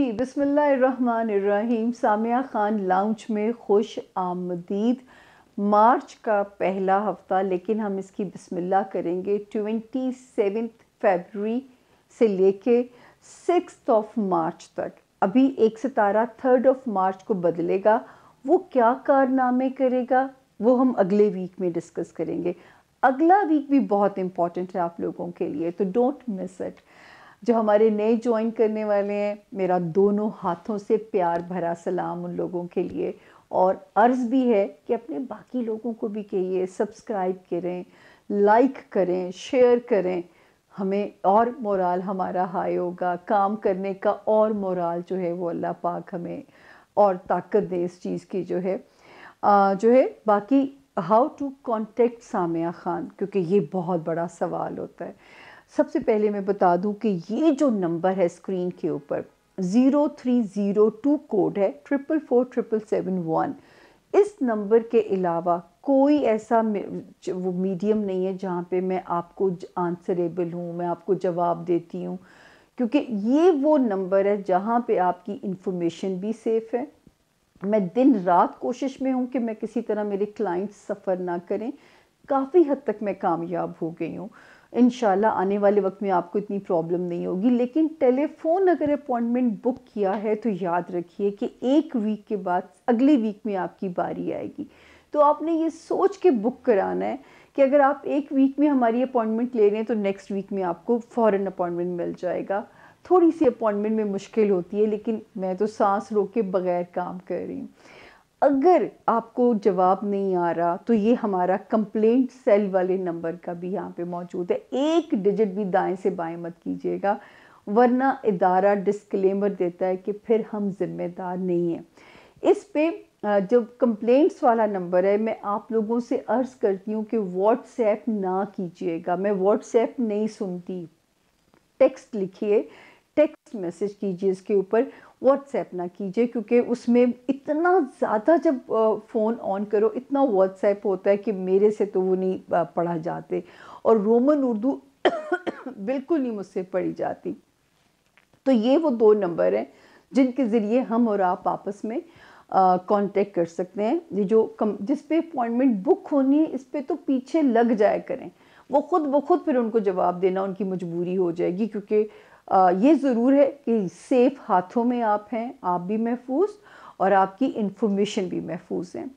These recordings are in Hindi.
जी बिसमीम सामिया ख़ान लाउंज में खुश आमदीद मार्च का पहला हफ़्ता लेकिन हम इसकी बसमिल्ला करेंगे ट्वेंटी सेवेंथ फेबरी से लेके सिक्स ऑफ मार्च तक अभी एक सितारा थर्ड ऑफ मार्च को बदलेगा वो क्या कारनामे करेगा वो हम अगले वीक में डिस्कस करेंगे अगला वीक भी बहुत इम्पॉर्टेंट है आप लोगों के लिए तो डोंट मिस इट जो हमारे नए ज्वाइन करने वाले हैं मेरा दोनों हाथों से प्यार भरा सलाम उन लोगों के लिए और अर्ज़ भी है कि अपने बाकी लोगों को भी कहिए सब्सक्राइब करें लाइक करें शेयर करें हमें और मोराल हमारा हाई होगा काम करने का और मोराल जो है वो अल्लाह पाक हमें और ताकत दे इस चीज़ की जो है आ, जो है बाकी how to contact Samia Khan क्योंकि ये बहुत बड़ा सवाल होता है सबसे पहले मैं बता दूं कि ये जो नंबर है स्क्रीन के ऊपर zero three zero two code है triple four triple seven one इस नंबर के अलावा कोई ऐसा वो मीडियम नहीं है जहाँ पे मैं आपको आंसरेबल हूँ मैं आपको जवाब देती हूँ क्योंकि ये वो नंबर है जहाँ पे आपकी इंफॉर्मेशन भी सेफ़ है मैं दिन रात कोशिश में हूँ कि मैं किसी तरह मेरे क्लाइंट्स सफ़र ना करें काफ़ी हद तक मैं कामयाब हो गई हूँ इन आने वाले वक्त में आपको इतनी प्रॉब्लम नहीं होगी लेकिन टेलीफोन अगर अपॉइंटमेंट बुक किया है तो याद रखिए कि एक वीक के बाद अगले वीक में आपकी बारी आएगी तो आपने ये सोच के बुक कराना है कि अगर आप एक वीक में हमारी अपॉइंटमेंट ले रहे हैं तो नेक्स्ट वीक में आपको फ़ौरन अपॉइंटमेंट मिल जाएगा थोड़ी सी अपॉइंटमेंट में मुश्किल होती है लेकिन मैं तो सांस रोके बगैर काम कर रही हूँ अगर आपको जवाब नहीं आ रहा तो ये हमारा कंप्लेंट सेल वाले नंबर का भी यहाँ पे मौजूद है एक डिजिट भी दाएं से बाएं मत कीजिएगा वरना इदारा डिस्क्लेमर देता है कि फिर हम ज़िम्मेदार नहीं हैं इस पे जो कंप्लेंट्स वाला नंबर है मैं आप लोगों से अर्ज़ करती हूँ कि व्हाट्सएप ना कीजिएगा मैं व्हाट्सएप नहीं सुनती टेक्स्ट लिखिए टेक्स्ट मैसेज कीजिए इसके ऊपर व्हाट्सएप ना कीजिए क्योंकि उसमें इतना ज़्यादा जब फ़ोन ऑन करो इतना व्हाट्सएप होता है कि मेरे से तो वो नहीं पढ़ा जाते और रोमन उर्दू बिल्कुल नहीं मुझसे पढ़ी जाती तो ये वो दो नंबर हैं जिनके ज़रिए हम और आप आपस में कांटेक्ट कर सकते हैं ये जो कम जिस पे अपॉइंटमेंट बुक होनी है इस पर तो पीछे लग जाया करें वो खुद ब खुद फिर उनको जवाब देना उनकी मजबूरी हो जाएगी क्योंकि ये ज़रूर है कि सेफ़ हाथों में आप हैं आप भी महफूज और आपकी इन्फॉर्मेशन भी महफूज हैं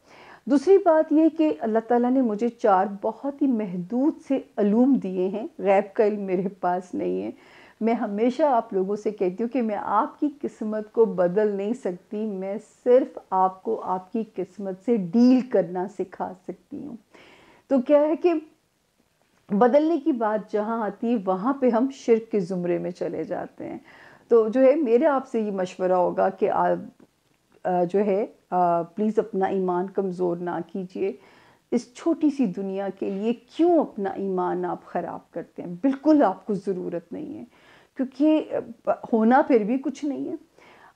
दूसरी बात यह कि अल्लाह ताला ने मुझे चार बहुत ही महदूद से अलूम दिए हैं गैब का इल्म मेरे पास नहीं है मैं हमेशा आप लोगों से कहती हूँ कि मैं आपकी किस्मत को बदल नहीं सकती मैं सिर्फ आपको आपकी किस्मत से डील करना सिखा सकती हूँ तो क्या है कि बदलने की बात जहाँ आती है वहाँ पे हम शिरक के ज़ुमरे में चले जाते हैं तो जो है मेरे आपसे ये मशवरा होगा कि आप जो है प्लीज़ अपना ईमान कमज़ोर ना कीजिए इस छोटी सी दुनिया के लिए क्यों अपना ईमान आप ख़राब करते हैं बिल्कुल आपको ज़रूरत नहीं है क्योंकि होना फिर भी कुछ नहीं है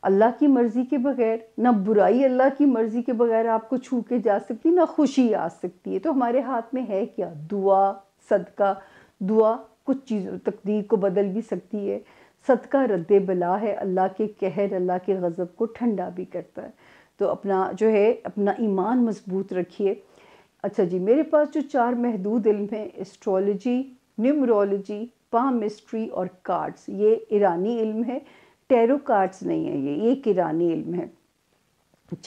अल्लाह की मर्ज़ी के बगैर ना बुराई अल्लाह की मर्ज़ी के बगैर आपको छू के जा सकती ना खुशी आ सकती है तो हमारे हाथ में है क्या दुआ सदका दुआ कुछ चीज़ों तकदीर को बदल भी सकती है सदका रद्द बला है अल्लाह के कहर अल्लाह के गज़ब को ठंडा भी करता है तो अपना जो है अपना ईमान मजबूत रखिए अच्छा जी मेरे पास जो चार महदूद इल्म हैं एस्ट्रोलॉजी न्यूमरोलॉजी पामिस्ट्री और कार्ड्स ये ईरानी इल्म है टैरो कार्ड्स नहीं है ये ये एक ईरानी इल्म है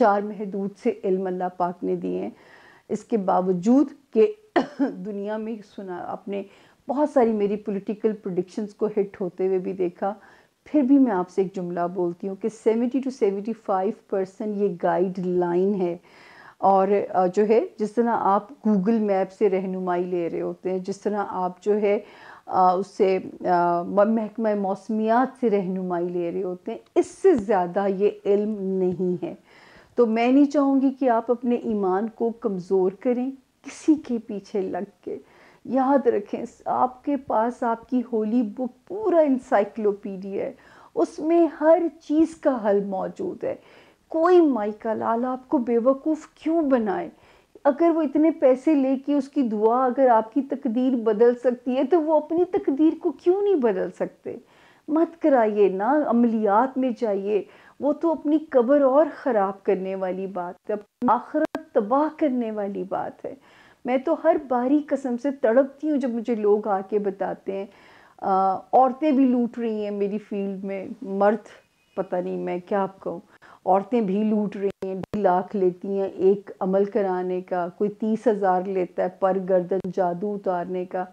चार महदूद से इल्म अल्लाह पाक ने दिए हैं इसके बावजूद के दुनिया में सुना आपने बहुत सारी मेरी पॉलिटिकल प्रोडिक्शंस को हिट होते हुए भी देखा फिर भी मैं आपसे एक जुमला बोलती हूँ कि seventy two seventy five percent guideline लाइन है और जो है जिस तरह आप गूगल मैप से रहनुमाई ले रहे होते हैं जिस तरह आप जो है उससे महकमा मौसमियात से रहनुमाई ले रहे होते हैं इससे ज़्यादा ये इल्म नहीं है तो मैं नहीं चाहूँगी कि आप अपने ईमान को कमज़ोर करें किसी के पीछे लग के याद रखें आपके पास आपकी होली बुक पूरा इंसाइक्लोपीडिया है उसमें हर चीज़ का हल मौजूद है कोई माइका लाल आपको बेवकूफ़ क्यों बनाए अगर वो इतने पैसे लेके उसकी दुआ अगर आपकी तकदीर बदल सकती है तो वो अपनी तकदीर को क्यों नहीं बदल सकते मत कराइए ना अमलियात में जाइए वो तो अपनी कब्र और ख़राब करने वाली बात है आखरत तबाह करने वाली बात है मैं तो हर बारी कसम से तड़पती हूँ जब मुझे लोग आके बताते हैं औरतें भी लूट रही हैं मेरी फील्ड में मर्द पता नहीं मैं क्या आपको कहूँ औरतें भी लूट रही हैं ढी लाख लेती हैं एक अमल कराने का कोई तीस हज़ार लेता है पर गर्दन जादू उतारने का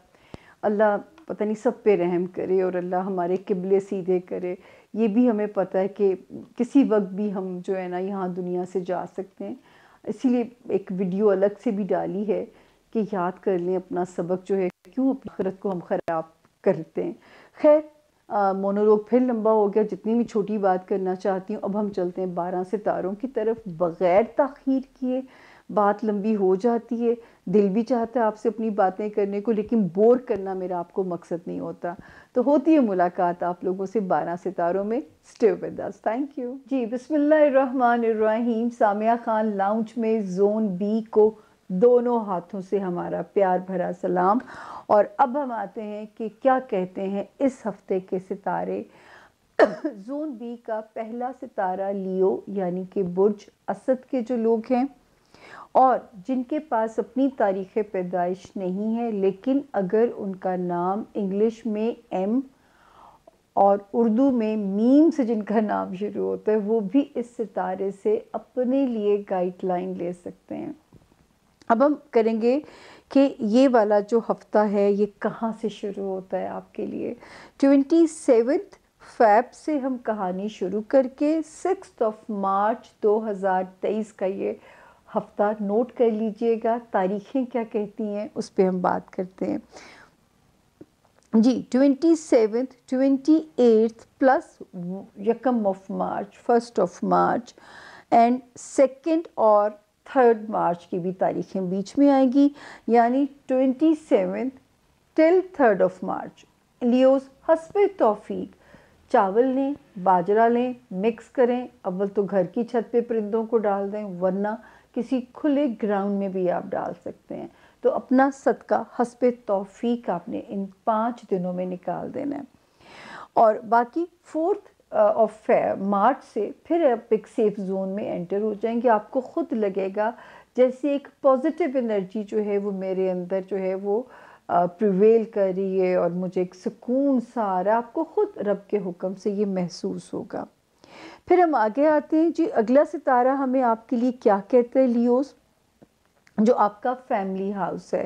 अल्लाह पता नहीं सब पे रहम करे और अल्लाह हमारे किबले सीधे करे ये भी हमें पता है कि किसी वक्त भी हम जो है ना यहाँ दुनिया से जा सकते हैं इसीलिए एक वीडियो अलग से भी डाली है कि याद कर लें अपना सबक जो है क्यों अपनी आखरत को हम ख़राब करते हैं खैर मोनोलोग फिर लंबा हो गया जितनी भी छोटी बात करना चाहती हूँ अब हम चलते हैं बारह सितारों की तरफ बग़ैर तखीर किए बात लंबी हो जाती है दिल भी चाहता है आपसे अपनी बातें करने को लेकिन बोर करना मेरा आपको मकसद नहीं होता तो होती है मुलाकात आप लोगों से बारह सितारों में stay with us thank you जी बिसमीम सामिया खान लाउंज में जोन बी को दोनों हाथों से हमारा प्यार भरा सलाम और अब हम आते हैं कि क्या कहते हैं इस हफ्ते के सितारे जोन बी का पहला सितारा लियो यानी कि बुर्ज असद के जो लोग हैं और जिनके पास अपनी तारीख़ पैदाइश नहीं है लेकिन अगर उनका नाम इंग्लिश में एम और उर्दू में मीम से जिनका नाम शुरू होता है वो भी इस सितारे से अपने लिए गाइडलाइन ले सकते हैं अब हम करेंगे कि ये वाला जो हफ्ता है ये कहाँ से शुरू होता है आपके लिए ट्वेंटी सेवन्थ फैब से हम कहानी शुरू करके सिक्स ऑफ मार्च 2023 का ये हफ्ता नोट कर लीजिएगा तारीखें क्या कहती हैं उस पर हम बात करते हैं जी twenty seventh twenty eighth plus यकम of March first of March and second और थर्ड मार्च की भी तारीखें बीच में आएगी यानी twenty seventh till third of March Leos हसब तोफ़ी चावल लें बाजरा लें मिक्स करें अव्वल तो घर की छत पे परिंदों को डाल दें वरना किसी खुले ग्राउंड में भी आप डाल सकते हैं तो अपना सदका हसब तोफ़ी आपने इन पाँच दिनों में निकाल देना है और बाकी फोर्थ ऑफ uh, मार्च से फिर आप एक सेफ जोन में एंटर हो जाएंगे आपको ख़ुद लगेगा जैसे एक पॉजिटिव एनर्जी जो है वो मेरे अंदर जो है वो प्रिवेल uh, कर रही है और मुझे एक सुकून सा आ रहा है आपको ख़ुद रब के हुक्म से ये महसूस होगा फिर हम आगे आते हैं जी अगला सितारा हमें आपके लिए क्या कहते हैं लियोस जो आपका फैमिली हाउस है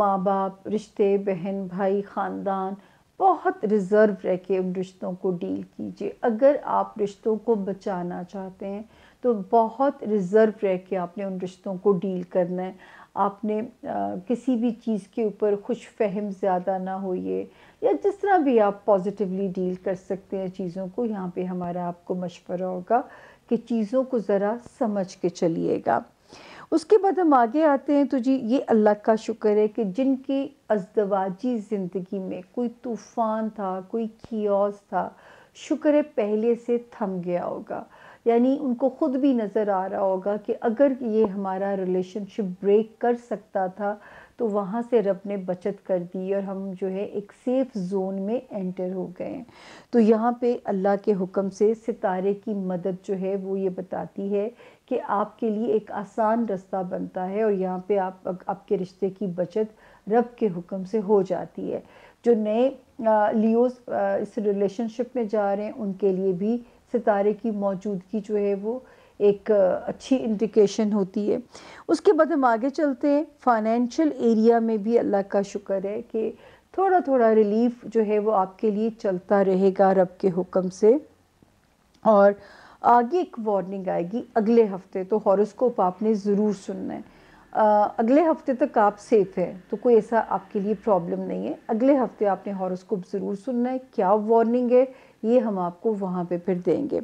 माँ बाप रिश्ते बहन भाई ख़ानदान बहुत रिज़र्व रह के उन रिश्तों को डील कीजिए अगर आप रिश्तों को बचाना चाहते हैं तो बहुत रिज़र्व रह के आपने उन रिश्तों को डील करना है आपने आ, किसी भी चीज़ के ऊपर खुश फहम ज़्यादा ना होइए या जिस तरह भी आप पॉजिटिवली डील कर सकते हैं चीज़ों को यहाँ पे हमारा आपको मशवरा होगा कि चीज़ों को ज़रा समझ के चलिएगा उसके बाद हम आगे आते हैं तो जी ये अल्लाह का शुक्र है कि जिनकी अजदवाजी ज़िंदगी में कोई तूफ़ान था कोई खियोस था शुक्र है पहले से थम गया होगा यानी उनको ख़ुद भी नज़र आ रहा होगा कि अगर ये हमारा रिलेशनशिप ब्रेक कर सकता था तो वहाँ से रब ने बचत कर दी और हम जो है एक सेफ़ जोन में एंटर हो गए हैं तो यहाँ पे अल्लाह के हुक्म से सितारे की मदद जो है वो ये बताती है कि आपके लिए एक आसान रास्ता बनता है और यहाँ पे आप आपके रिश्ते की बचत रब के हुक्म से हो जाती है जो नए लियोस इस रिलेशनशिप में जा रहे हैं उनके लिए भी सितारे की मौजूदगी जो है वो एक अच्छी इंडिकेशन होती है उसके बाद हम आगे चलते हैं फाइनेंशियल एरिया में भी अल्लाह का शुक्र है कि थोड़ा थोड़ा रिलीफ जो है वो आपके लिए चलता रहेगा रब के हुक्म से और आगे एक वार्निंग आएगी अगले हफ्ते तो हॉरोस्कोप आपने ज़रूर सुनना है आ, अगले हफ्ते तक आप सेफ़ हैं तो कोई ऐसा आपके लिए प्रॉब्लम नहीं है अगले हफ्ते आपने हॉरोस्कोप ज़रूर सुनना है क्या वार्निंग है ये हम आपको वहाँ पे फिर देंगे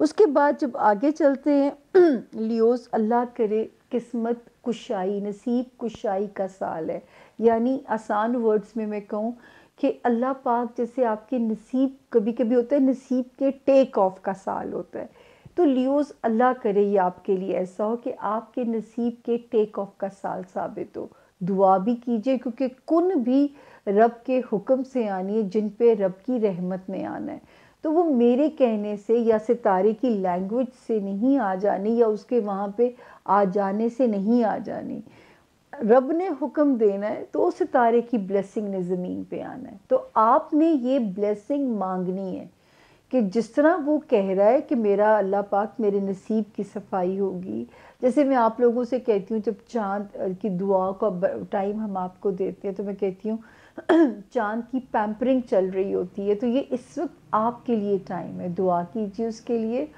उसके बाद जब आगे चलते हैं लियोस अल्लाह करे किस्मत कुशाई नसीब कुशाई का साल है यानी आसान वर्ड्स में मैं कहूँ कि अल्लाह पाक जैसे आपके नसीब कभी कभी होता है नसीब के टेक ऑफ का साल होता है तो लियोस अल्लाह करे ये आपके लिए ऐसा हो कि आपके नसीब के टेक ऑफ का साल साबित हो दुआ भी कीजिए क्योंकि कुन भी रब के हुक्म से आनी है जिन पे रब की रहमत में आना है तो वो मेरे कहने से या सितारे की लैंग्वेज से नहीं आ जानी या उसके वहाँ पे आ जाने से नहीं आ जानी रब ने हुक्म देना है तो उस सितारे की ब्लेसिंग ने ज़मीन पे आना है तो आपने ये ब्लेसिंग मांगनी है कि जिस तरह वो कह रहा है कि मेरा अल्लाह पाक मेरे नसीब की सफाई होगी जैसे मैं आप लोगों से कहती हूँ जब चांद की दुआ का टाइम हम आपको देते हैं तो मैं कहती हूँ चांद की पैम्परिंग चल रही होती है तो ये इस वक्त आपके लिए टाइम है दुआ कीजिए उसके लिए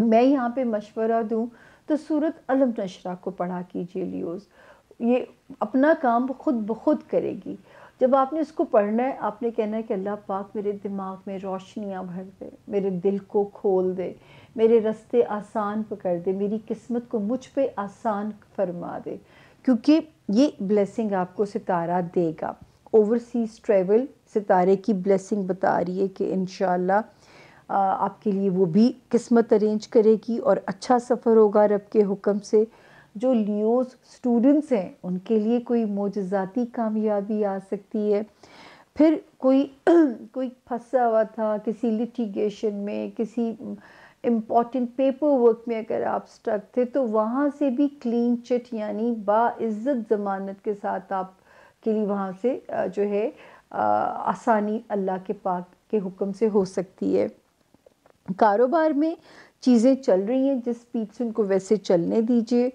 मैं यहाँ पे मशवरा दूँ तो सूरत अलम नशरा को पढ़ा कीजिए लियोज़ ये अपना काम खुद ब खुद करेगी जब आपने इसको पढ़ना है आपने कहना है कि अल्लाह पाक मेरे दिमाग में रोशनियाँ भर दे मेरे दिल को खोल दे मेरे रास्ते आसान पकड़ दे मेरी किस्मत को मुझ पे आसान फरमा दे क्योंकि ये ब्लेसिंग आपको सितारा देगा ओवरसीज़ ट्रैवल सितारे की ब्लेसिंग बता रही है कि इन आपके लिए वो भी किस्मत अरेंज करेगी और अच्छा सफ़र होगा रब के हुक्म से जो लियोस स्टूडेंट्स हैं उनके लिए कोई मोजाती कामयाबी आ सकती है फिर कोई कोई फंसा हुआ था किसी लिटिगेशन में किसी इम्पॉर्टेंट पेपर वर्क में अगर आप स्ट्रक थे तो वहाँ से भी क्लीन चिट यानी बाज़्ज़त ज़मानत के साथ आप के लिए वहाँ से जो है आसानी अल्लाह के पाक के हुक्म से हो सकती है कारोबार में चीज़ें चल रही हैं जिस स्पीड से उनको वैसे चलने दीजिए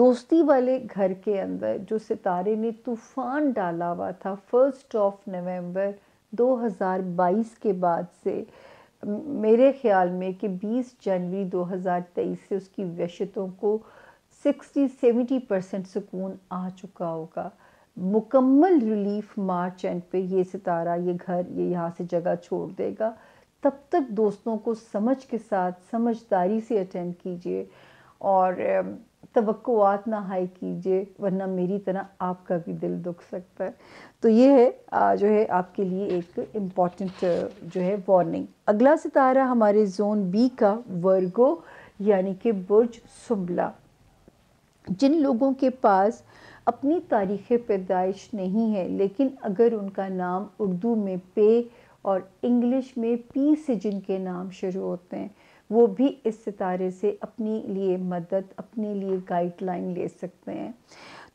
दोस्ती वाले घर के अंदर जो सितारे ने तूफ़ान डाला हुआ था फर्स्ट ऑफ नवंबर 2022 के बाद से मेरे ख्याल में कि 20 जनवरी 2023 से उसकी वशतों को 60-70 परसेंट सुकून आ चुका होगा मुकम्मल रिलीफ मार्च एंड पे ये सितारा ये घर ये यहाँ से जगह छोड़ देगा तब तक दोस्तों को समझ के साथ समझदारी से अटेंड कीजिए और तवक्कोआत ना हाई कीजिए वरना मेरी तरह आपका भी दिल दुख सकता है तो ये है जो है आपके लिए एक इम्पॉर्टेंट जो है वार्निंग अगला सितारा हमारे जोन बी का वर्गो यानी कि बुर्ज सुबला जिन लोगों के पास अपनी तारीख़ पैदाइश नहीं है लेकिन अगर उनका नाम उर्दू में पे और इंग्लिश में पी से जिनके नाम शुरू होते हैं वो भी इस सितारे से अपने लिए मदद अपने लिए गाइडलाइन ले सकते हैं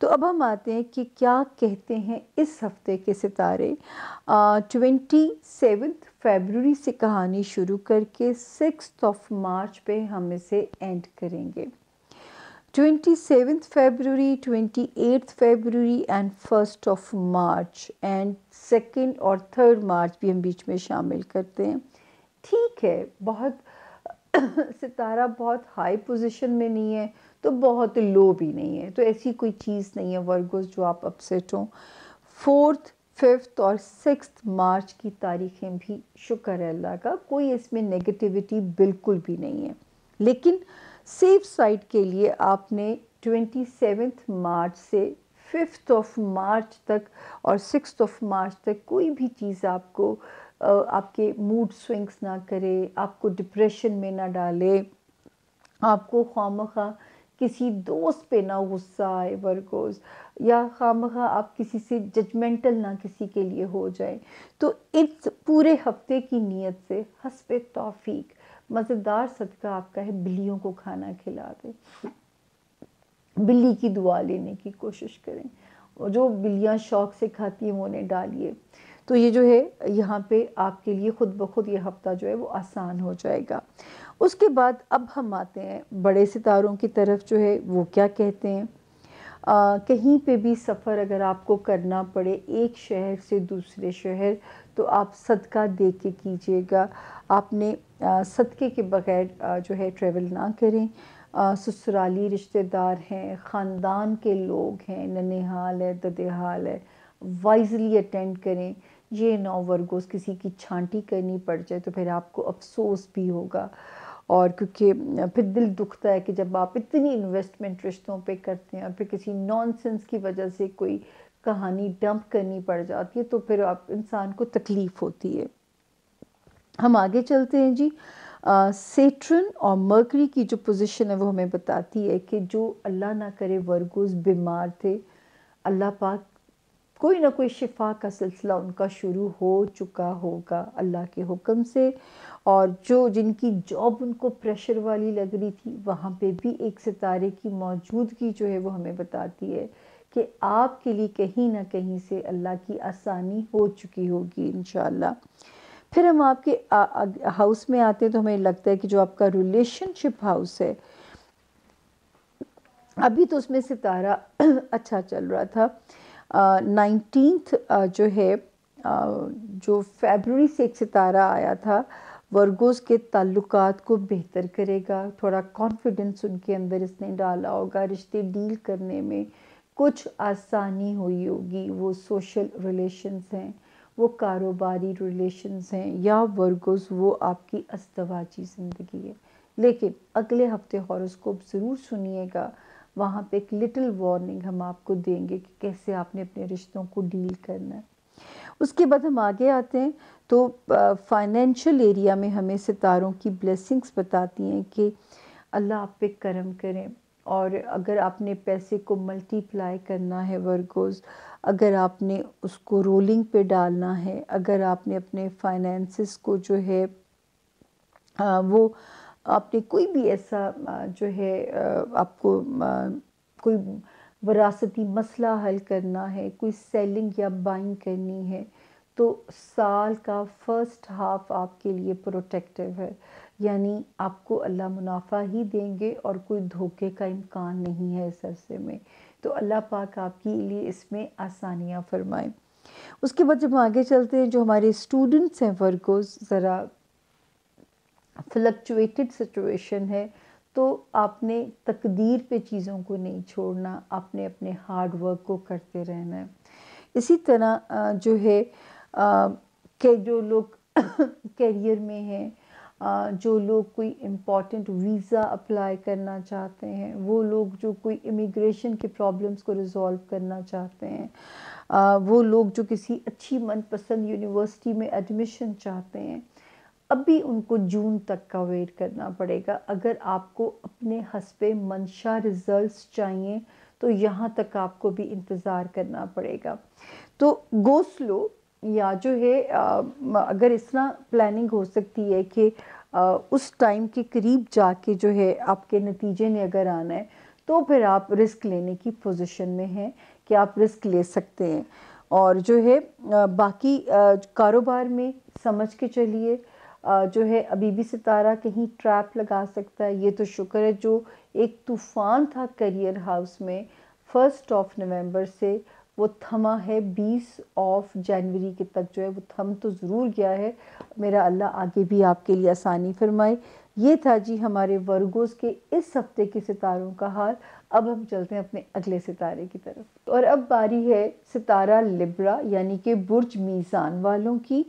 तो अब हम आते हैं कि क्या कहते हैं इस हफ्ते के सितारे ट्वेंटी सेवन्थ फेबररी से कहानी शुरू करके सिक्स ऑफ मार्च पे हम इसे एंड करेंगे 27th February, 28th February and 1st of March and 2nd और 3rd March भी हम बीच में शामिल करते हैं ठीक है बहुत सितारा बहुत हाई पोजीशन में नहीं है तो बहुत लो भी नहीं है तो ऐसी कोई चीज़ नहीं है वर्गोस जो आप अपसेट हों फोर्थ फिफ्थ और सिक्स मार्च की तारीखें भी शुक्र है अल्लाह का कोई इसमें नेगेटिविटी बिल्कुल भी नहीं है लेकिन सेफ साइड के लिए आपने ट्वेंटी मार्च से फिफ्थ ऑफ मार्च तक और सिक्स ऑफ मार्च तक कोई भी चीज़ आपको आपके मूड स्विंग्स ना करे आपको डिप्रेशन में ना डाले आपको खाम किसी दोस्त पे ना गुस्सा आए वर्कोज या खाम आप किसी से जजमेंटल ना किसी के लिए हो जाए तो इस पूरे हफ्ते की नीयत से हसब तोफ़ी मज़ेदार सदका आपका है बिल्लियों को खाना खिला दें बिल्ली की दुआ लेने की कोशिश करें और जो बिल्लियाँ शौक से खाती हैं वो उन्हें डालिए तो ये जो है यहाँ पे आपके लिए ख़ुद ब खुद ये हफ्ता जो है वो आसान हो जाएगा उसके बाद अब हम आते हैं बड़े सितारों की तरफ जो है वो क्या कहते हैं आ, कहीं पे भी सफ़र अगर आपको करना पड़े एक शहर से दूसरे शहर तो आप सदका दे के कीजिएगा आपने सदक़े के बग़ैर जो है ट्रैवल ना करें ससुराली रिश्तेदार हैं ख़ानदान के लोग हैं ननेहाल है ददेहाल है वाइजली अटेंड करें ये नौ वर्गोस किसी की छांटी करनी पड़ जाए तो फिर आपको अफसोस भी होगा और क्योंकि फिर दिल दुखता है कि जब आप इतनी इन्वेस्टमेंट रिश्तों पे करते हैं और फिर किसी नॉनसेंस की वजह से कोई कहानी डंप करनी पड़ जाती है तो फिर आप इंसान को तकलीफ़ होती है हम आगे चलते हैं जी सेट्रन और मर्करी की जो पोजीशन है वो हमें बताती है कि जो अल्लाह ना करे वर्गोज़ बीमार थे अल्लाह पाक कोई ना कोई शिफा का सिलसिला उनका शुरू हो चुका होगा अल्लाह के हुक्म से और जो जिनकी जॉब उनको प्रेशर वाली लग रही थी वहाँ पे भी एक सितारे की मौजूदगी जो है वो हमें बताती है कि आपके लिए कहीं ना कहीं से अल्लाह की आसानी हो चुकी होगी इन फिर हम आपके हाउस में आते हैं तो हमें लगता है कि जो आपका रिलेशनशिप हाउस है अभी तो उसमें सितारा अच्छा चल रहा था नाइनटीन्थ जो है जो फेबररी से एक सितारा आया था वर्गोस के ताल्लुक को बेहतर करेगा थोड़ा कॉन्फिडेंस उनके अंदर इसने डाला होगा रिश्ते डील करने में कुछ आसानी हुई होगी वो सोशल रिलेशंस हैं वो कारोबारी रिलेशंस हैं या वर्गोज वो आपकी अस्तवाची ज़िंदगी है लेकिन अगले हफ्ते हॉरोस्कोप ज़रूर सुनिएगा वहाँ पे एक लिटिल वार्निंग हम आपको देंगे कि कैसे आपने अपने रिश्तों को डील करना है उसके बाद हम आगे आते हैं तो फाइनेंशियल एरिया में हमें सितारों की ब्लेसिंग्स बताती हैं कि अल्लाह आप पे करम करें और अगर आपने पैसे को मल्टीप्लाई करना है वर्गोज़ अगर आपने उसको रोलिंग पे डालना है अगर आपने अपने फाइनेंसिस को जो है आ, वो आपने कोई भी ऐसा जो है आपको आ, कोई वरासती मसला हल करना है कोई सेलिंग या बाइंग करनी है तो साल का फर्स्ट हाफ आपके लिए प्रोटेक्टिव है यानी आपको अल्लाह मुनाफा ही देंगे और कोई धोखे का इम्कान नहीं है इस अरसे में तो अल्लाह पाक आपके लिए इसमें आसानियाँ फरमाएँ उसके बाद जब आगे चलते हैं जो हमारे स्टूडेंट्स हैं वर्कर्स ज़रा फ्लक्चुएटेड सिचुएशन है तो आपने तकदीर पे चीज़ों को नहीं छोड़ना आपने अपने हार्ड वर्क को करते रहना है इसी तरह जो है के जो लोग कैरियर में हैं जो लोग कोई इम्पॉर्टेंट वीज़ा अप्लाई करना चाहते हैं वो लोग जो कोई इमिग्रेशन के प्रॉब्लम्स को रिजॉल्व करना चाहते हैं वो लोग जो किसी अच्छी मनपसंद यूनिवर्सिटी में एडमिशन चाहते हैं अभी उनको जून तक का वेट करना पड़ेगा अगर आपको अपने हसबे मंशा रिज़ल्ट्स चाहिए तो यहाँ तक आपको भी इंतज़ार करना पड़ेगा तो गो स्लो या जो है अगर इस तरह प्लानिंग हो सकती है कि उस टाइम के करीब जाके जो है आपके नतीजे ने अगर आना है तो फिर आप रिस्क लेने की पोजीशन में हैं कि आप रिस्क ले सकते हैं और जो है बाकी कारोबार में समझ के चलिए जो है अभी भी सितारा कहीं ट्रैप लगा सकता है ये तो शुक्र है जो एक तूफ़ान था करियर हाउस में फर्स्ट ऑफ नवंबर से वो थमा है बीस ऑफ जनवरी के तक जो है वो थम तो ज़रूर गया है मेरा अल्लाह आगे भी आपके लिए आसानी फरमाए ये था जी हमारे वर्गोस के इस हफ्ते के सितारों का हाल अब हम चलते हैं अपने अगले सितारे की तरफ और अब बारी है सितारा लिब्रा यानी कि बुर्ज मीज़ान वालों की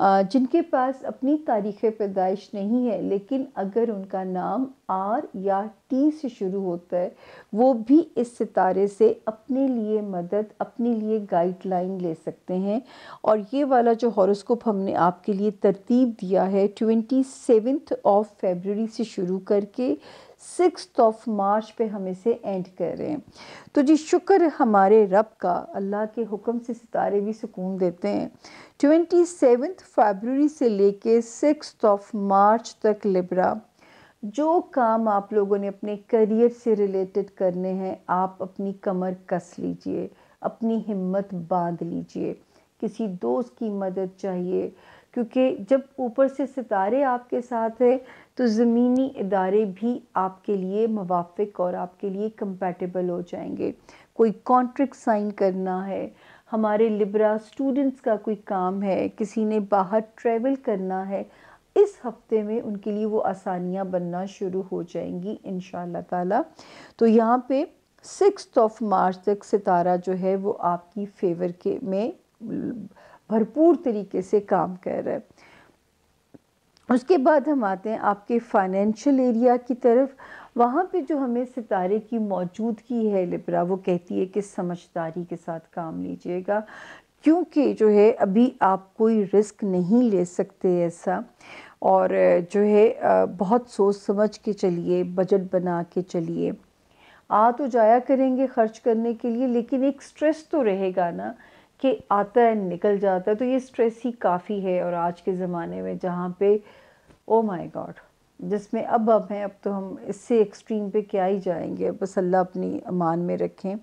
जिनके पास अपनी तारीख़ पैदाइश नहीं है लेकिन अगर उनका नाम आर या टी से शुरू होता है वो भी इस सितारे से अपने लिए मदद अपने लिए गाइडलाइन ले सकते हैं और ये वाला जो हॉरोस्कोप हमने आपके लिए तरतीब दिया है ट्वेंटी सेवन्थ ऑफ फेबररी से शुरू करके सिक्स ऑफ मार्च पे हम इसे एंड कर रहे हैं तो जी शुक्र हमारे रब का अल्लाह के हुक्म से सितारे भी सुकून देते हैं ट्वेंटी सेवन फेबररी से लेके सिक्स ऑफ मार्च तक लिब्रा जो काम आप लोगों ने अपने करियर से रिलेटेड करने हैं आप अपनी कमर कस लीजिए अपनी हिम्मत बांध लीजिए किसी दोस्त की मदद चाहिए क्योंकि जब ऊपर से सितारे आपके साथ हैं तो ज़मीनी इदारे भी आपके लिए मवाफिक और आपके लिए कंपैटिबल हो जाएंगे कोई कॉन्ट्रैक्ट साइन करना है हमारे लिब्रा स्टूडेंट्स का कोई काम है किसी ने बाहर ट्रैवल करना है इस हफ्ते में उनके लिए वो आसानियाँ बनना शुरू हो जाएंगी इन ताला तो यहाँ पे सिक्स ऑफ मार्च तक सितारा जो है वो आपकी फेवर के में भरपूर तरीके से काम कर रहा है उसके बाद हम आते हैं आपके फाइनेंशियल एरिया की तरफ वहाँ पे जो हमें सितारे की मौजूदगी है लिब्रा वो कहती है कि समझदारी के साथ काम लीजिएगा क्योंकि जो है अभी आप कोई रिस्क नहीं ले सकते ऐसा और जो है बहुत सोच समझ के चलिए बजट बना के चलिए आ तो जाया करेंगे खर्च करने के लिए लेकिन एक स्ट्रेस तो रहेगा ना कि आता है निकल जाता है तो ये स्ट्रेस ही काफ़ी है और आज के ज़माने में जहाँ पे ओ माय गॉड जिसमें अब अब हैं अब तो हम इससे एक्सट्रीम पे क्या ही जाएंगे बस अल्लाह अपनी अमान में रखें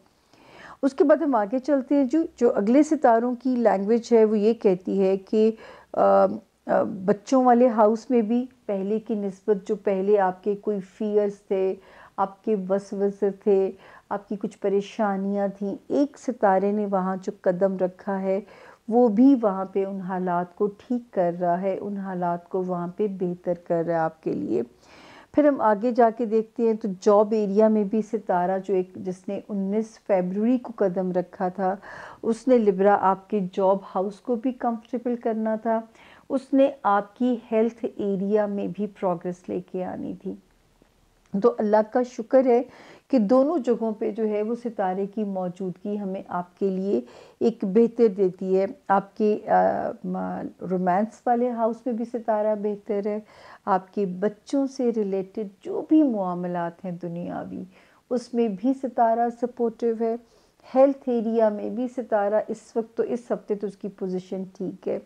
उसके बाद हम आगे चलते हैं जो जो अगले सितारों की लैंग्वेज है वो ये कहती है कि आ, आ, बच्चों वाले हाउस में भी पहले की नस्बत जो पहले आपके कोई फ़ियर्स थे आपके वसवसे थे आपकी कुछ परेशानियाँ थी एक सितारे ने वहाँ जो कदम रखा है वो भी वहाँ पे उन हालात को ठीक कर रहा है उन हालात को वहाँ पे बेहतर कर रहा है आपके लिए फिर हम आगे जाके देखते हैं तो जॉब एरिया में भी सितारा जो एक जिसने 19 फरवरी को कदम रखा था उसने लिब्रा आपके जॉब हाउस को भी कंफर्टेबल करना था उसने आपकी हेल्थ एरिया में भी प्रोग्रेस लेके आनी थी तो अल्लाह का शुक्र है कि दोनों जगहों पे जो है वो सितारे की मौजूदगी हमें आपके लिए एक बेहतर देती है आपके रोमांस वाले हाउस में भी सितारा बेहतर है आपके बच्चों से रिलेटेड जो भी मामलात हैं दुनियावी उसमें भी सितारा सपोर्टिव है हेल्थ एरिया में भी सितारा इस वक्त तो इस हफ्ते तो उसकी पोजीशन ठीक है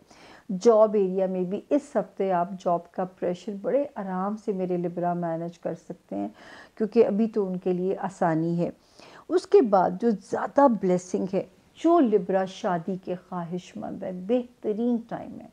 जॉब एरिया में भी इस हफ्ते आप जॉब का प्रेशर बड़े आराम से मेरे लिब्रा मैनेज कर सकते हैं क्योंकि अभी तो उनके लिए आसानी है उसके बाद जो ज़्यादा ब्लेसिंग है जो लिब्रा शादी के ख्वाहिशमंद है बेहतरीन टाइम है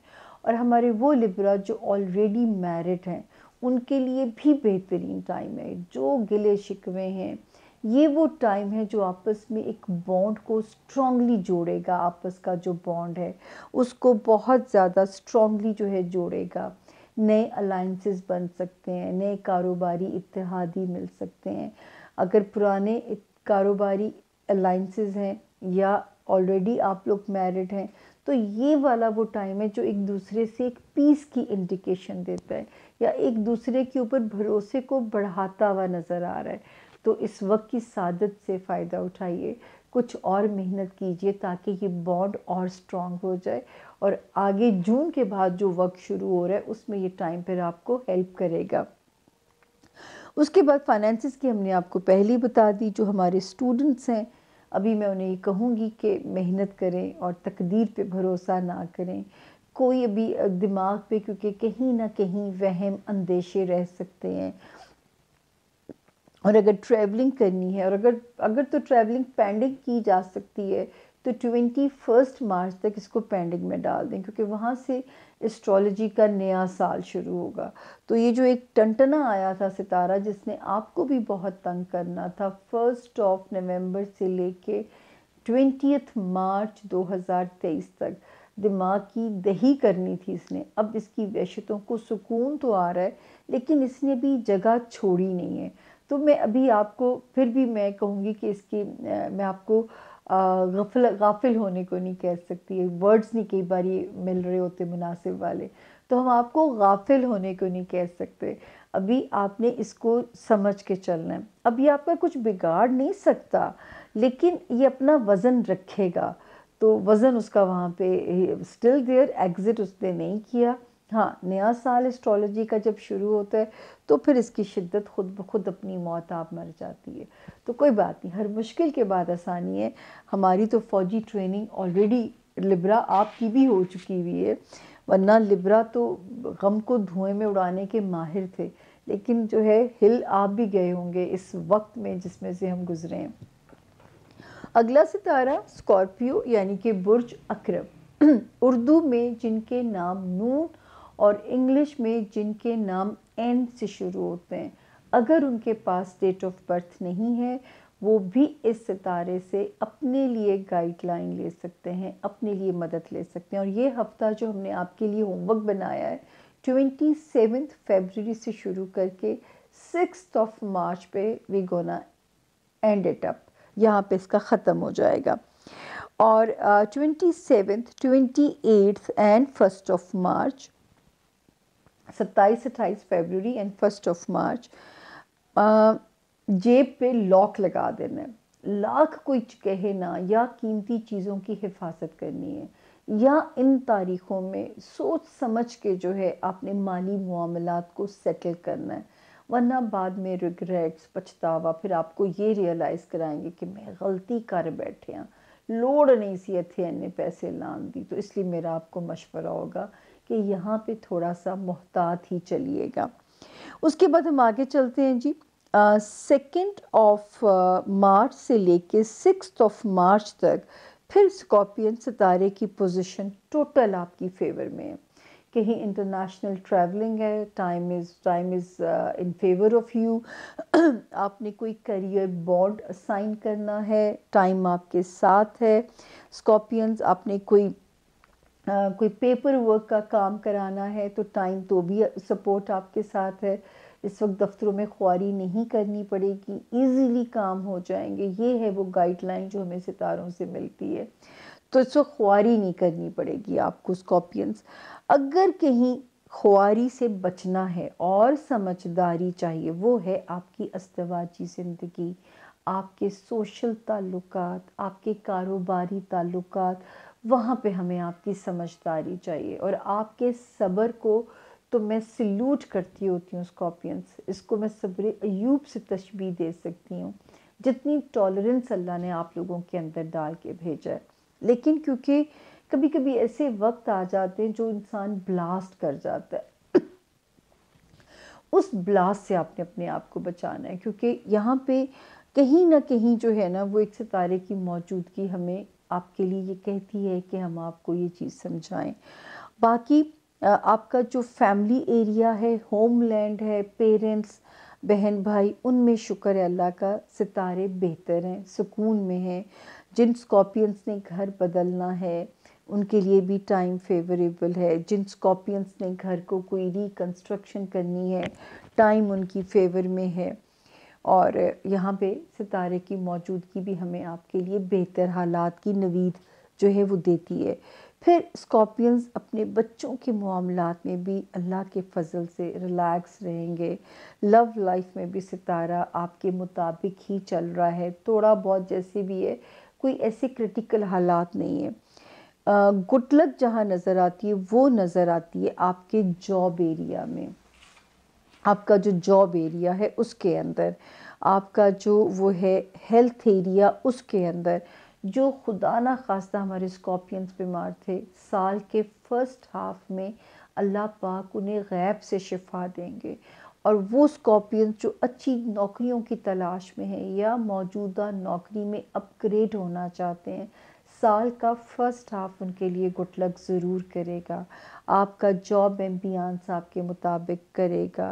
और हमारे वो लिब्रा जो ऑलरेडी मैरिड हैं उनके लिए भी बेहतरीन टाइम है जो गिले शिकवे हैं ये वो टाइम है जो आपस में एक बॉन्ड को स्ट्रांगली जोड़ेगा आपस का जो बॉन्ड है उसको बहुत ज़्यादा स्ट्रांगली जो है जोड़ेगा नए अलाइंसेस बन सकते हैं नए कारोबारी इतिहादी मिल सकते हैं अगर पुराने कारोबारी अलाइंसेस हैं या ऑलरेडी आप लोग मैरिड हैं तो ये वाला वो टाइम है जो एक दूसरे से एक पीस की इंडिकेशन देता है या एक दूसरे के ऊपर भरोसे को बढ़ाता हुआ नज़र आ रहा है तो इस वक्त की सादत से फ़ायदा उठाइए कुछ और मेहनत कीजिए ताकि ये बॉन्ड और स्ट्रॉन्ग हो जाए और आगे जून के बाद जो वक्त शुरू हो रहा है उसमें ये टाइम पर आपको हेल्प करेगा उसके बाद फाइनेंसिस की हमने आपको पहली बता दी जो हमारे स्टूडेंट्स हैं अभी मैं उन्हें ये कहूँगी कि मेहनत करें और तकदीर पे भरोसा ना करें कोई अभी दिमाग पे क्योंकि कहीं ना कहीं वहम अंदेशे रह सकते हैं और अगर ट्रैवलिंग करनी है और अगर अगर तो ट्रैवलिंग पेंडिंग की जा सकती है तो ट्वेंटी फर्स्ट मार्च तक इसको पेंडिंग में डाल दें क्योंकि वहाँ से एस्ट्रोलॉजी का नया साल शुरू होगा तो ये जो एक टंटना आया था सितारा जिसने आपको भी बहुत तंग करना था फर्स्ट ऑफ नवंबर से लेके ट्वेंटियथ मार्च 2023 तक दिमाग की दही करनी थी इसने अब इसकी वहशतों को सुकून तो आ रहा है लेकिन इसने भी जगह छोड़ी नहीं है तो मैं अभी आपको फिर भी मैं कहूँगी कि इसकी मैं आपको गफल गाफिल होने को नहीं कह सकती वर्ड्स नहीं कई बार ये मिल रहे होते मुनासिब वाले तो हम आपको गाफिल होने को नहीं कह सकते अभी आपने इसको समझ के चलना है अब ये आपका कुछ बिगाड़ नहीं सकता लेकिन ये अपना वज़न रखेगा तो वज़न उसका वहाँ पे स्टिल देयर एग्ज़िट उसने नहीं किया हाँ नया साल एस्ट्रोलॉजी का जब शुरू होता है तो फिर इसकी शिद्दत खुद ब खुद अपनी मौत आप मर जाती है तो कोई बात नहीं हर मुश्किल के बाद आसानी है हमारी तो फ़ौजी ट्रेनिंग ऑलरेडी लिब्रा आपकी भी हो चुकी हुई है वरना लिब्रा तो गम को धुएं में उड़ाने के माहिर थे लेकिन जो है हिल आप भी गए होंगे इस वक्त में जिसमें से हम गुजरे हैं अगला सितारा स्कॉर्पियो यानी कि बुर्ज अक्रब उर्दू में जिनके नाम नून और इंग्लिश में जिनके नाम एन से शुरू होते हैं अगर उनके पास डेट ऑफ बर्थ नहीं है वो भी इस सितारे से अपने लिए गाइडलाइन ले सकते हैं अपने लिए मदद ले सकते हैं और ये हफ्ता जो हमने आपके लिए होमवर्क बनाया है ट्वेंटी सेवेंथ फेबररी से शुरू करके सिक्स ऑफ मार्च पे we gonna end it up यहाँ पे इसका ख़त्म हो जाएगा और twenty seventh twenty eighth and first of March सत्ताईस अट्ठाईस Feb and first of March जेब पे लॉक लगा देना है लाख कुछ कहे ना या कीमती चीज़ों की हिफाजत करनी है या इन तारीख़ों में सोच समझ के जो है आपने माली मामलों को सेटल करना है वरना बाद में रिग्रेट्स पछतावा फिर आपको ये रियलाइज़ कराएंगे कि मैं गलती कर बैठे हाँ लोड़ नहीं सी थे इन्ने पैसे लान दी तो इसलिए मेरा आपको मशवरा होगा कि यहाँ पे थोड़ा सा मोहतात ही चलिएगा उसके बाद हम आगे चलते हैं जी सेकेंड ऑफ मार्च से लेके सिक्स ऑफ मार्च तक फिर स्कॉर्पियन सितारे की पोजीशन टोटल आपकी फेवर में है कहीं इंटरनेशनल ट्रैवलिंग है time is time is in favour of you आपने कोई करियर बॉन्ड असाइन करना है टाइम आपके साथ है स्कॉर्पियंस आपने कोई कोई पेपर वर्क का काम कराना है तो टाइम तो भी सपोर्ट आपके साथ है इस वक्त दफ्तरों में ख्वारी नहीं करनी पड़ेगी इजीली काम हो जाएंगे ये है वो गाइडलाइन जो हमें सितारों से मिलती है तो इस वक्त ख्वारी नहीं करनी पड़ेगी आपको स्कॉपियंस अगर कहीं ख्वारी से बचना है और समझदारी चाहिए वो है आपकी अस्तवाची ज़िंदगी आपके सोशल ताल्लुकात आपके कारोबारी ताल्लुकात वहाँ पे हमें आपकी समझदारी चाहिए और आपके सब्र को तो मैं सल्यूट करती होती हूँ स्कॉर्पियंस इसको मैं सब्र अयूब से तशबी दे सकती हूँ जितनी टॉलरेंस अल्लाह ने आप लोगों के अंदर डाल के भेजा है लेकिन क्योंकि कभी कभी ऐसे वक्त आ जाते हैं जो इंसान ब्लास्ट कर जाता है उस ब्लास्ट से आपने अपने आप को बचाना है क्योंकि यहाँ पे कहीं ना कहीं जो है ना वो एक सितारे की मौजूदगी हमें आपके लिए ये कहती है कि हम आपको ये चीज़ समझाएं बाकी आपका जो फैमिली एरिया है होमलैंड है पेरेंट्स बहन भाई उनमें शुक्र है अल्लाह का सितारे बेहतर हैं सुकून में हैं जिन स्कॉर्पियंस ने घर बदलना है उनके लिए भी टाइम फेवरेबल है जिन स्कॉर्पियंस ने घर को कोई रिकन्स्ट्रक्शन करनी है टाइम उनकी फेवर में है और यहाँ पे सितारे की मौजूदगी भी हमें आपके लिए बेहतर हालात की नवीद जो है वो देती है फिर स्कॉर्पियंस अपने बच्चों के मामलों में भी अल्लाह के फजल से रिलैक्स रहेंगे लव लाइफ में भी सितारा आपके मुताबिक ही चल रहा है थोड़ा बहुत जैसे भी है कोई ऐसे क्रिटिकल हालात नहीं है गुटलक जहाँ नज़र आती है वो नज़र आती है आपके जॉब एरिया में आपका जो जॉब एरिया है उसके अंदर आपका जो वो है हेल्थ एरिया उसके अंदर जो खुदा ना खास्ता हमारे स्कॉर्पियंस बीमार थे साल के फर्स्ट हाफ में अल्लाह पाक उन्हें गैब से शिफा देंगे और वो स्कॉर्पियंस जो अच्छी नौकरियों की तलाश में हैं या मौजूदा नौकरी में अपग्रेड होना चाहते हैं साल का फर्स्ट हाफ उनके लिए गुड लक ज़रूर करेगा आपका जॉब एम्बियांस आपके मुताबिक करेगा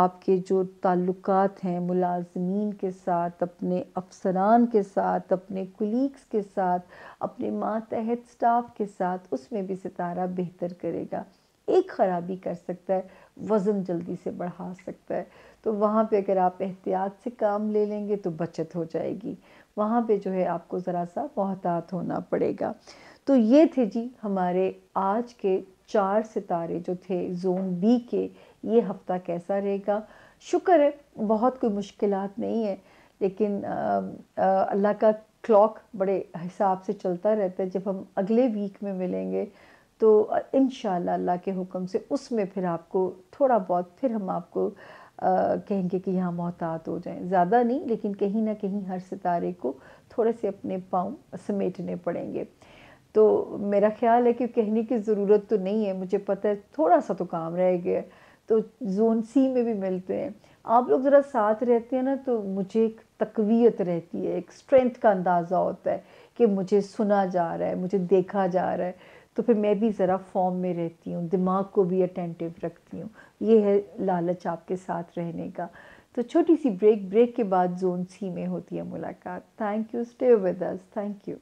आपके जो ताल्लुक हैं मुलाजमीन के साथ अपने अफसरान के साथ अपने कुलीग्स के साथ अपने मातहत स्टाफ के साथ उसमें भी सितारा बेहतर करेगा एक ख़राबी कर सकता है वज़न जल्दी से बढ़ा सकता है तो वहाँ पे अगर आप एहतियात से काम ले लेंगे तो बचत हो जाएगी वहाँ पे जो है आपको ज़रा सा मोहतात होना पड़ेगा तो ये थे जी हमारे आज के चार सितारे जो थे जोन बी के ये हफ्ता कैसा रहेगा शुक्र है बहुत कोई मुश्किल नहीं है लेकिन अल्लाह का क्लॉक बड़े हिसाब से चलता रहता है जब हम अगले वीक में मिलेंगे तो इन अल्लाह के हुक्म से उसमें फिर आपको थोड़ा बहुत फिर हम आपको कहेंगे कि यहाँ मोहतात हो जाएं ज़्यादा नहीं लेकिन कहीं ना कहीं हर सितारे को थोड़े से अपने पाँव समेटने पड़ेंगे तो मेरा ख्याल है कि कहने की ज़रूरत तो नहीं है मुझे पता है थोड़ा सा तो काम रह गया तो जोन सी में भी मिलते हैं आप लोग ज़रा साथ रहते हैं ना तो मुझे एक तकवीत रहती है एक स्ट्रेंथ का अंदाज़ा होता है कि मुझे सुना जा रहा है मुझे देखा जा रहा है तो फिर मैं भी ज़रा फॉर्म में रहती हूँ दिमाग को भी अटेंटिव रखती हूँ ये है लालच आपके साथ रहने का तो छोटी सी ब्रेक ब्रेक के बाद जोन सी में होती है मुलाकात thank you stay with us thank you